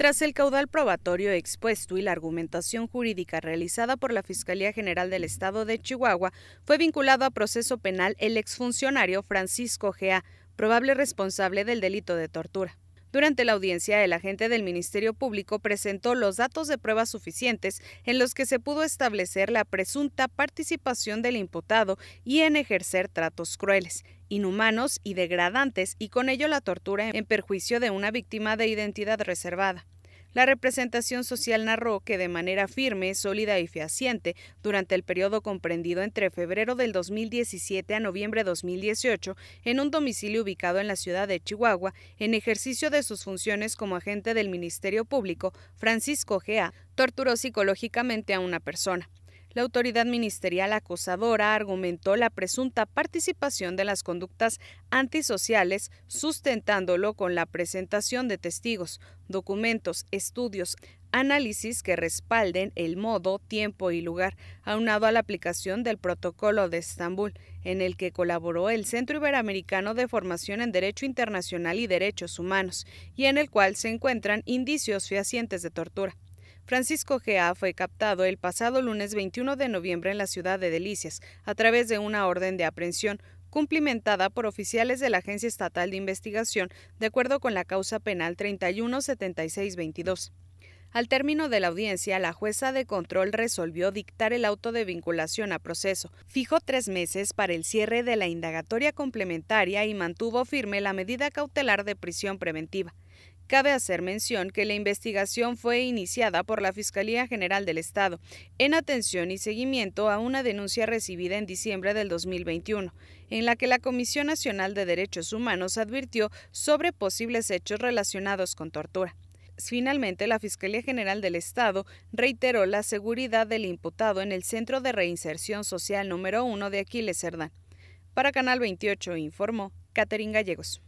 Tras el caudal probatorio expuesto y la argumentación jurídica realizada por la Fiscalía General del Estado de Chihuahua, fue vinculado a proceso penal el exfuncionario Francisco Gea, probable responsable del delito de tortura. Durante la audiencia, el agente del Ministerio Público presentó los datos de pruebas suficientes en los que se pudo establecer la presunta participación del imputado y en ejercer tratos crueles, inhumanos y degradantes y con ello la tortura en perjuicio de una víctima de identidad reservada. La representación social narró que de manera firme, sólida y fehaciente, durante el periodo comprendido entre febrero del 2017 a noviembre de 2018, en un domicilio ubicado en la ciudad de Chihuahua, en ejercicio de sus funciones como agente del Ministerio Público, Francisco Gea torturó psicológicamente a una persona. La autoridad ministerial acosadora argumentó la presunta participación de las conductas antisociales, sustentándolo con la presentación de testigos, documentos, estudios, análisis que respalden el modo, tiempo y lugar, aunado a la aplicación del Protocolo de Estambul, en el que colaboró el Centro Iberoamericano de Formación en Derecho Internacional y Derechos Humanos, y en el cual se encuentran indicios fehacientes de tortura. Francisco Gea fue captado el pasado lunes 21 de noviembre en la ciudad de Delicias a través de una orden de aprehensión cumplimentada por oficiales de la Agencia Estatal de Investigación de acuerdo con la causa penal 317622. Al término de la audiencia, la jueza de control resolvió dictar el auto de vinculación a proceso, fijó tres meses para el cierre de la indagatoria complementaria y mantuvo firme la medida cautelar de prisión preventiva. Cabe hacer mención que la investigación fue iniciada por la Fiscalía General del Estado en atención y seguimiento a una denuncia recibida en diciembre del 2021, en la que la Comisión Nacional de Derechos Humanos advirtió sobre posibles hechos relacionados con tortura. Finalmente, la Fiscalía General del Estado reiteró la seguridad del imputado en el Centro de Reinserción Social número 1 de Aquiles Cerdán. Para Canal 28 informó Catherine Gallegos.